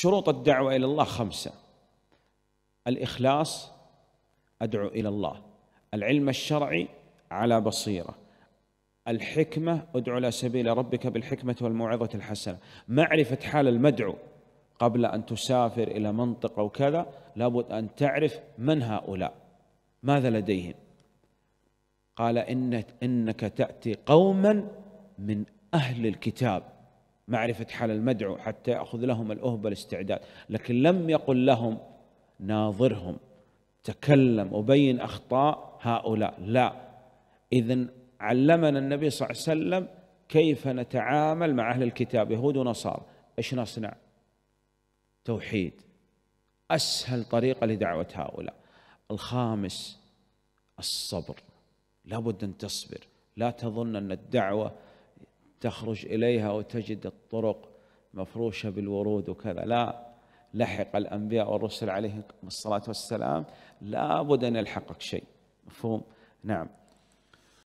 شروط الدعوة إلى الله خمسة الإخلاص أدعو إلى الله العلم الشرعي على بصيرة الحكمة ادعو إلى سبيل ربك بالحكمة والموعظة الحسنة معرفة حال المدعو قبل أن تسافر إلى منطقة أو كذا لابد أن تعرف من هؤلاء ماذا لديهم قال إن إنك تأتي قوما من أهل الكتاب معرفة حال المدعو حتى يأخذ لهم الأهبة الاستعداد لكن لم يقل لهم ناظرهم تكلم وبين أخطاء هؤلاء لا إذا علمنا النبي صلى الله عليه وسلم كيف نتعامل مع أهل الكتاب يهود ونصارى إيش نصنع توحيد أسهل طريقة لدعوة هؤلاء الخامس الصبر لابد أن تصبر لا تظن أن الدعوة تخرج إليها وتجد الطرق مفروشة بالورود وكذا لا لحق الأنبياء والرسل عليهم الصلاة والسلام لابد أن يلحقك شيء مفهوم نعم